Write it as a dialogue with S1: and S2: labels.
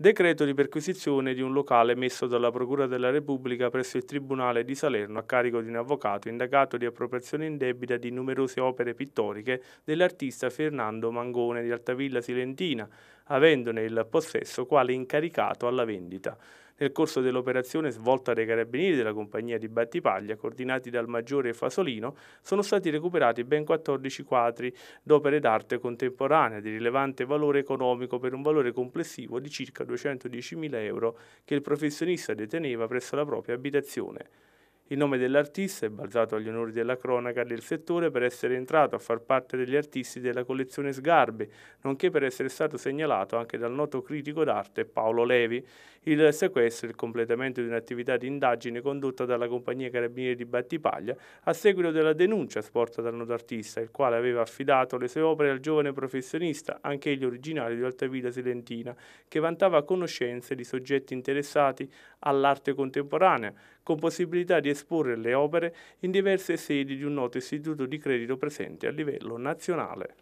S1: decreto di perquisizione di un locale messo dalla Procura della Repubblica presso il Tribunale di Salerno a carico di un avvocato indagato di appropriazione indebita di numerose opere pittoriche dell'artista Fernando Mangone di Altavilla Silentina, avendone il possesso quale incaricato alla vendita nel corso dell'operazione svolta dai carabinieri della compagnia di Battipaglia, coordinati dal maggiore Fasolino, sono stati recuperati ben 14 quadri d'opere d'arte contemporanea di rilevante valore economico per un valore complessivo di circa 210.000 euro che il professionista deteneva presso la propria abitazione. Il nome dell'artista è balzato agli onori della cronaca del settore per essere entrato a far parte degli artisti della collezione Sgarbi, nonché per essere stato segnalato anche dal noto critico d'arte Paolo Levi. Il sequestro è il completamento di un'attività di indagine condotta dalla compagnia Carabinieri di Battipaglia a seguito della denuncia sporta dal noto artista, il quale aveva affidato le sue opere al giovane professionista, anche egli originario di Altavilla Silentina, che vantava conoscenze di soggetti interessati all'arte contemporanea, con possibilità di esporre le opere in diverse sedi di un noto istituto di credito presente a livello nazionale.